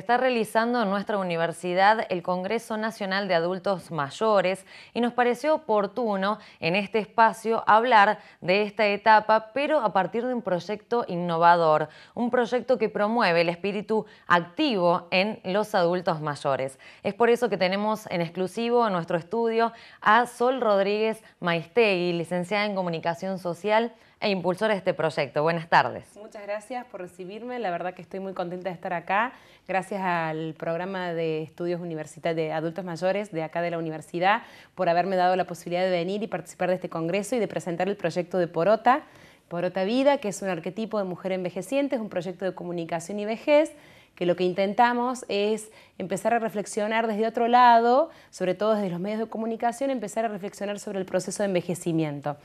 está realizando en nuestra universidad el Congreso Nacional de Adultos Mayores y nos pareció oportuno en este espacio hablar de esta etapa, pero a partir de un proyecto innovador, un proyecto que promueve el espíritu activo en los adultos mayores. Es por eso que tenemos en exclusivo en nuestro estudio a Sol Rodríguez Maistegui, licenciada en Comunicación Social, e impulsor de este proyecto. Buenas tardes. Muchas gracias por recibirme. La verdad que estoy muy contenta de estar acá. Gracias al programa de estudios universitarios de adultos mayores de acá de la universidad por haberme dado la posibilidad de venir y participar de este congreso y de presentar el proyecto de Porota. Porota Vida, que es un arquetipo de mujer envejeciente, es un proyecto de comunicación y vejez, que lo que intentamos es empezar a reflexionar desde otro lado, sobre todo desde los medios de comunicación, empezar a reflexionar sobre el proceso de envejecimiento.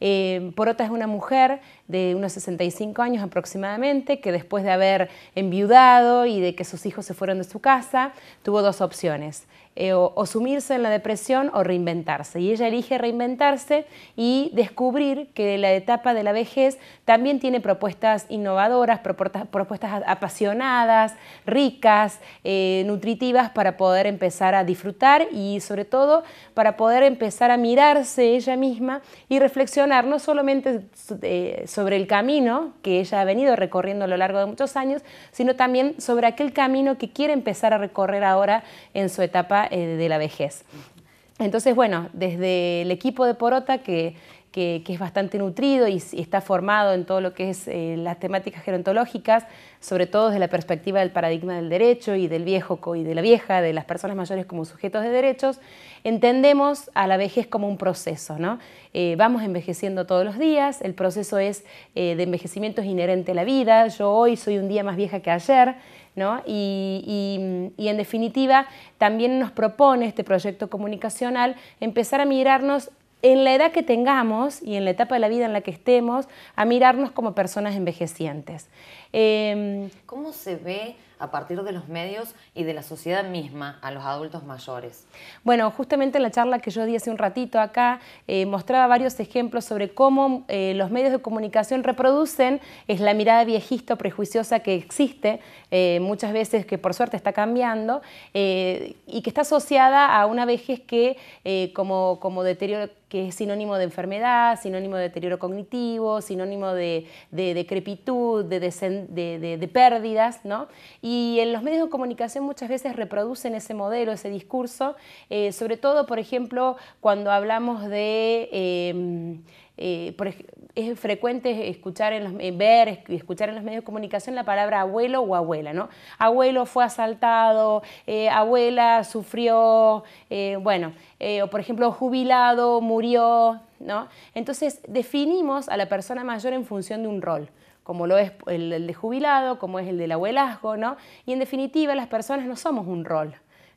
Eh, Porota es una mujer de unos 65 años aproximadamente, que después de haber enviudado y de que sus hijos se fueron de su casa, tuvo dos opciones. Eh, o, sumirse en la depresión o reinventarse. Y ella elige reinventarse y descubrir que la etapa de la vejez también tiene propuestas innovadoras, propuestas, propuestas apasionadas, ricas, eh, nutritivas para poder empezar a disfrutar y sobre todo para poder empezar a mirarse ella misma y reflexionar no solamente eh, sobre el camino que ella ha venido recorriendo a lo largo de muchos años, sino también sobre aquel camino que quiere empezar a recorrer ahora en su etapa eh, de la vejez. Entonces, bueno, desde el equipo de Porota que que, es bastante nutrido y, está formado en todo lo que es eh, las temáticas gerontológicas, sobre todo desde la perspectiva del paradigma del derecho y del viejo y de la vieja, de las personas mayores como sujetos de derechos, entendemos a la vejez como un proceso. ¿no? Eh, vamos envejeciendo todos los días, el proceso es eh, de envejecimiento es inherente a la vida, yo hoy soy un día más vieja que ayer, ¿No? y, en definitiva, también nos propone este proyecto comunicacional empezar a mirarnos en la edad que tengamos y en la etapa de la vida en la que estemos, a mirarnos como personas envejecientes. Em, ¿Cómo se ve a partir de los medios y de la sociedad misma a los adultos mayores? Bueno, justamente la charla que yo di hace un ratito acá, eh, mostraba varios ejemplos sobre cómo eh, los medios de comunicación reproducen es la mirada viejista o prejuiciosa que existe eh, muchas veces, que por suerte está cambiando, y que está asociada a una vejez que como, como deterioro que es sinónimo de enfermedad, sinónimo de deterioro cognitivo, sinónimo de, decrepitud, de, de, pérdidas, ¿no? Y en los medios de comunicación muchas veces reproducen ese modelo, ese discurso, eh, sobre todo, por ejemplo, cuando hablamos de... Em, eh, es frecuente escuchar en los, eh, ver y escuchar en los medios de comunicación la palabra abuelo o abuela, ¿no? Abuelo fue asaltado, abuela sufrió, bueno, o por ejemplo jubilado, murió, ¿no? Entonces definimos a la persona mayor en función de un rol como lo es el, de jubilado, como es el del abuelazgo, ¿no? Y en definitiva, las personas no somos un rol.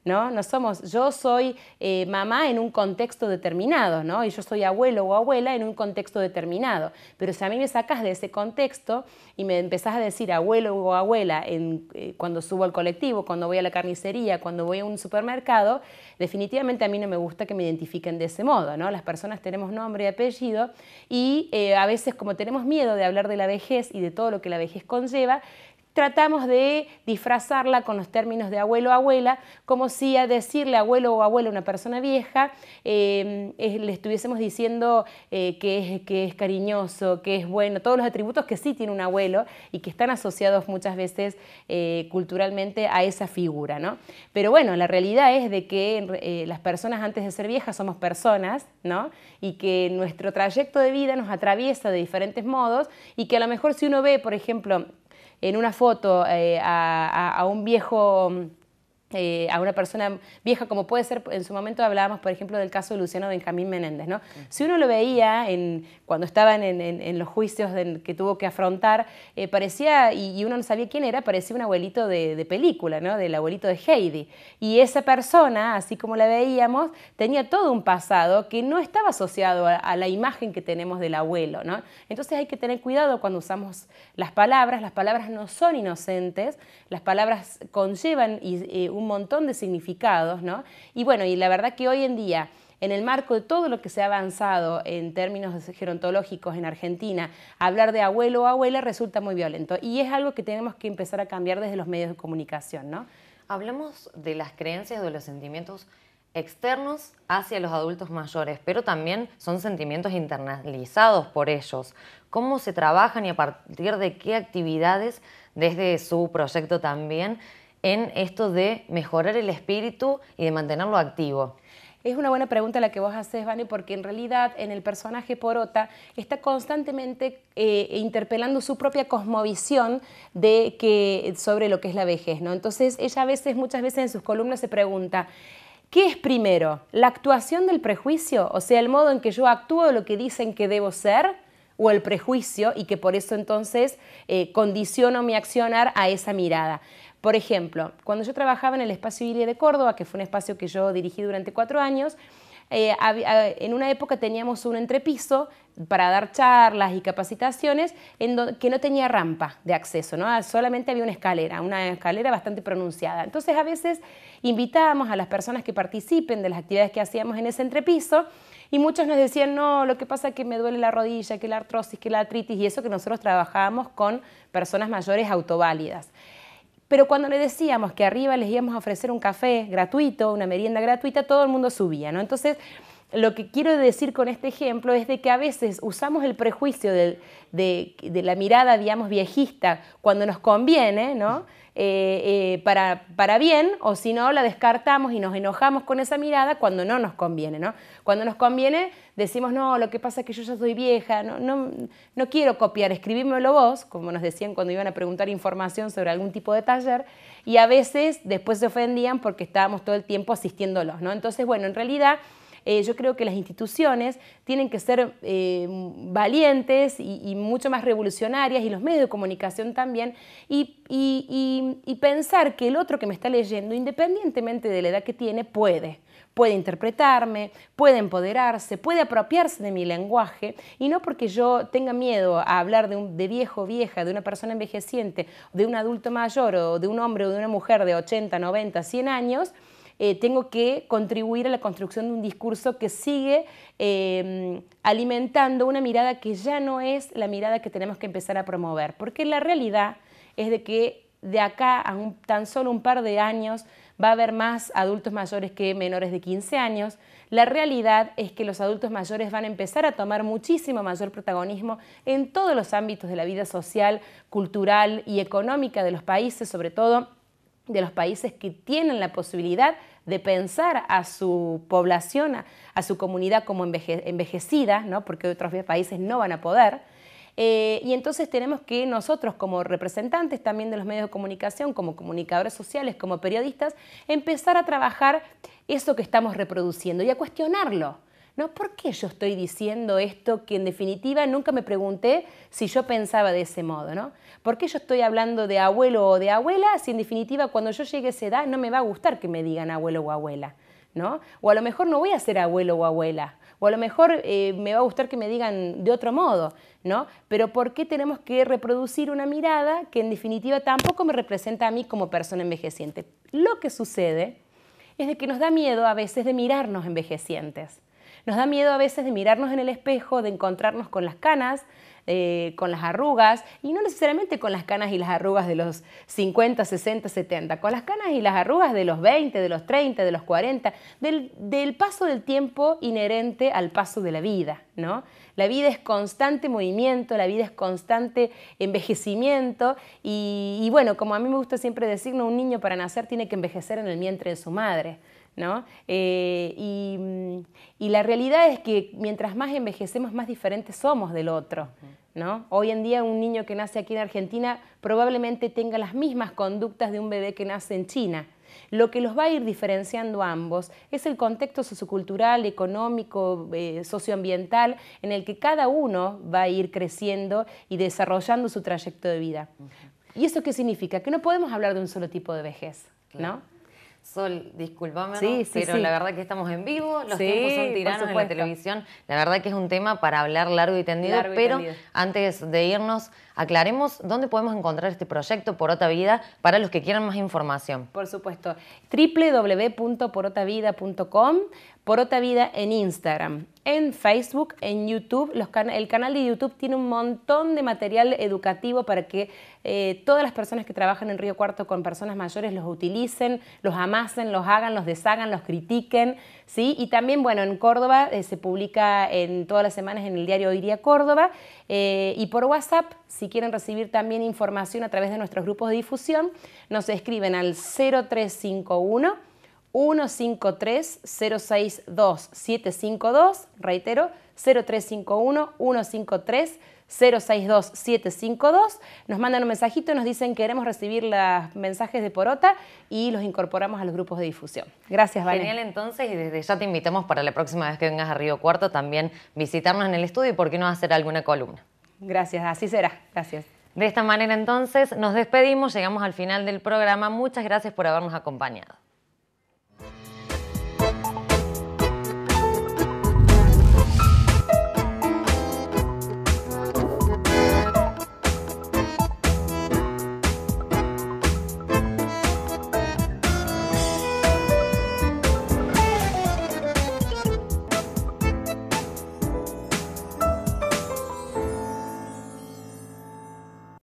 ¿no? somos, yo soy eh, mamá en un contexto determinado, Y yo soy abuelo o abuela en un contexto determinado. Pero si a mí me sacas de ese contexto y me empezás a decir abuelo o abuela en, eh, cuando subo al colectivo, cuando voy a la carnicería, cuando voy a un supermercado, definitivamente a mí no me gusta que me identifiquen de ese modo, ¿no? Las personas tenemos nombre y apellido y eh, a veces como tenemos miedo de hablar de la vejez y de todo lo que la vejez conlleva, tratamos de disfrazarla con los términos de abuelo o abuela, como si a decirle abuelo o abuela a una persona vieja eh, le estuviésemos diciendo eh, que, es, que es cariñoso, que es bueno, todos los atributos que sí tiene un abuelo y que están asociados muchas veces eh, culturalmente a esa figura. ¿no? Pero bueno, la realidad es de que las personas antes de ser viejas somos personas ¿no? y que nuestro trayecto de vida nos atraviesa de diferentes modos y que a lo mejor si uno ve, por ejemplo, en una foto eh, a un viejo mm, eh, a una persona vieja, como puede ser, en su momento hablábamos, por ejemplo, del caso de Luciano Benjamín Menéndez, ¿no? Si uno lo veía en, cuando estaban en, los juicios que tuvo que afrontar, eh, parecía, y, uno no sabía quién era, parecía un abuelito de, película, ¿no? Del abuelito de Heidi. Y esa persona, así como la veíamos, tenía todo un pasado que no estaba asociado a, la imagen que tenemos del abuelo, ¿no? Entonces hay que tener cuidado cuando usamos las palabras, las palabras no son inocentes, las palabras conllevan y, eh, un montón de significados, ¿no? Y bueno, y la verdad que hoy en día en el marco de todo lo que se ha avanzado en términos gerontológicos en Argentina, hablar de abuelo o abuela resulta muy violento. Y es algo que tenemos que empezar a cambiar desde los medios de comunicación, ¿no? Hablamos de las creencias, de los sentimientos externos hacia los adultos mayores, pero también son sentimientos internalizados por ellos. ¿Cómo se trabajan y a partir de qué actividades desde su proyecto también en esto de mejorar el espíritu y de mantenerlo activo? Es una buena pregunta la que vos haces, Vani, porque en realidad en el personaje Porota está constantemente eh, interpelando su propia cosmovisión de que, sobre lo que es la vejez, ¿no? Entonces ella a veces, muchas veces en sus columnas se pregunta, ¿Qué es primero? ¿La actuación del prejuicio? O sea, el modo en que yo actúo lo que dicen que debo ser o el prejuicio y que por eso entonces eh, condiciono mi accionar a esa mirada. Por ejemplo, cuando yo trabajaba en el Espacio Ilia de Córdoba, que fue un espacio que yo dirigí durante cuatro años, eh, en una época teníamos un entrepiso para dar charlas y capacitaciones en que no tenía rampa de acceso, ¿no? Ah, solamente había una escalera, una escalera bastante pronunciada. Entonces a veces invitábamos a las personas que participen de las actividades que hacíamos en ese entrepiso y muchos nos decían, no, lo que pasa es que me duele la rodilla, que la artrosis, que la artritis y eso que nosotros trabajábamos con personas mayores autoválidas. Pero cuando le decíamos que arriba les íbamos a ofrecer un café gratuito, una merienda gratuita, todo el mundo subía, ¿no? Entonces, lo que quiero decir con este ejemplo es de que a veces usamos el prejuicio de, la mirada, digamos, viejista cuando nos conviene, ¿no? Eh, eh, para, bien, o si no, la descartamos y nos enojamos con esa mirada cuando no nos conviene, ¿no? Cuando nos conviene, decimos, no, lo que pasa es que yo ya soy vieja, no, no, no quiero copiar, escribímelo vos, como nos decían cuando iban a preguntar información sobre algún tipo de taller, y a veces después se ofendían porque estábamos todo el tiempo asistiéndolos, ¿no? Entonces, bueno, en realidad eh, yo creo que las instituciones tienen que ser eh, valientes y, mucho más revolucionarias y los medios de comunicación también y, pensar que el otro que me está leyendo, independientemente de la edad que tiene, puede puede interpretarme, puede empoderarse, puede apropiarse de mi lenguaje y no porque yo tenga miedo a hablar de, un, de viejo, vieja, de una persona envejeciente, de un adulto mayor o de un hombre o de una mujer de 80, 90, 100 años, eh, tengo que contribuir a la construcción de un discurso que sigue em, alimentando una mirada que ya no es la mirada que tenemos que empezar a promover, porque la realidad es de que de acá a tan solo un par de años va a haber más adultos mayores que menores de 15 años. La realidad es que los adultos mayores van a empezar a tomar muchísimo mayor protagonismo en todos los ámbitos de la vida social, cultural y económica de los países, sobre todo de los países que tienen la posibilidad de pensar a su población, a, su comunidad como envejecida, ¿no? porque otros países no van a poder. Eh, y entonces tenemos que nosotros como representantes también de los medios de comunicación, como comunicadores sociales, como periodistas, empezar a trabajar eso que estamos reproduciendo y a cuestionarlo. ¿no? ¿Por qué yo estoy diciendo esto que en definitiva nunca me pregunté si yo pensaba de ese modo, ¿no? ¿Por qué yo estoy hablando de abuelo o de abuela si en definitiva cuando yo llegue a esa edad no me va a gustar que me digan abuelo o abuela, ¿no? O a lo mejor no voy a ser abuelo o abuela, o a lo mejor eh, me va a gustar que me digan de otro modo, ¿no? Pero ¿por qué tenemos que reproducir una mirada que en definitiva tampoco me representa a mí como persona envejeciente? Lo que sucede es de que nos da miedo a veces de mirarnos envejecientes. Nos da miedo a veces de mirarnos en el espejo, de encontrarnos con las canas, eh, con las arrugas, y no necesariamente con las canas y las arrugas de los 50, 60, 70, con las canas y las arrugas de los 20, de los 30, de los 40, del, paso del tiempo inherente al paso de la vida, ¿no? La vida es constante movimiento, la vida es constante envejecimiento, y, bueno, como a mí me gusta siempre decir, un niño para nacer tiene que envejecer en el vientre de su madre. Eh, mm, y, la realidad es que mientras más envejecemos, más diferentes somos del otro. Hoy en día un niño que nace aquí en Argentina probablemente tenga las mismas conductas de un bebé que nace en China. Lo que los va a ir diferenciando ambos es el contexto sociocultural, económico, eh, socioambiental, en el que cada uno va a ir creciendo y desarrollando su trayecto de vida. ¿Y eso qué significa? Que no podemos hablar de un solo tipo de vejez, Sol, discúlpame, pero la verdad que estamos en vivo, los tiempos son tiranos en la televisión. La verdad que es un tema para hablar largo y tendido, pero antes de irnos, aclaremos dónde podemos encontrar este proyecto Por Otra Vida para los que quieran más información. Por supuesto, www.porotavida.com otra Vida en Instagram, en Facebook, en YouTube. el canal de YouTube tiene un montón de material educativo para que eh, todas las personas que trabajan en Río Cuarto con personas mayores los utilicen, los amasen, los hagan, los deshagan, los critiquen. ¿sí? Y también, bueno, en Córdoba eh, se publica en todas las semanas en el diario Hoy Córdoba. Eh, y por WhatsApp, si quieren recibir también información a través de nuestros grupos de difusión, nos escriben al 0351. 153 062 752, reitero, 0351 153 062 752. Nos mandan un mensajito, nos dicen que queremos recibir los mensajes de Porota y los incorporamos a los grupos de difusión. Gracias, Valeria. Genial, entonces, y desde ya te invitamos para la próxima vez que vengas a Río Cuarto también visitarnos en el estudio y por qué no hacer alguna columna. Gracias, así será. Gracias. De esta manera entonces nos despedimos, llegamos al final del programa. Muchas gracias por habernos acompañado.